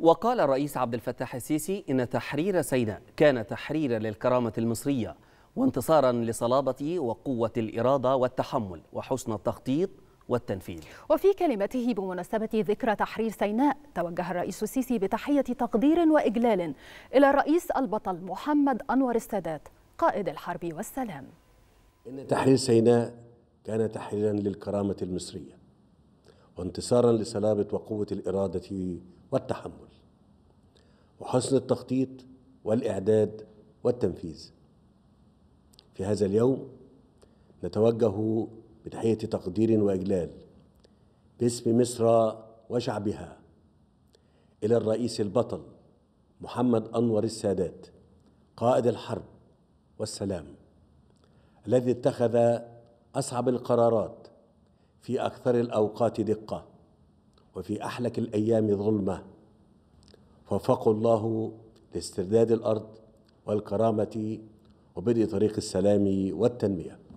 وقال الرئيس عبد الفتاح السيسي إن تحرير سيناء كان تحريرا للكرامة المصرية وانتصارا لصلابة وقوة الإرادة والتحمل وحسن التخطيط والتنفيذ وفي كلمته بمناسبة ذكرى تحرير سيناء توجه الرئيس السيسي بتحية تقدير وإجلال إلى الرئيس البطل محمد أنور السادات قائد الحرب والسلام إن تحرير سيناء كان تحريرا للكرامة المصرية وانتصارا لسلامة وقوة الإرادة والتحمل وحسن التخطيط والإعداد والتنفيذ في هذا اليوم نتوجه بتحية تقدير وإجلال باسم مصر وشعبها إلى الرئيس البطل محمد أنور السادات قائد الحرب والسلام الذي اتخذ أصعب القرارات في أكثر الأوقات دقة وفي أحلك الأيام ظلمة وفقوا الله لاسترداد الأرض والكرامة وبدء طريق السلام والتنمية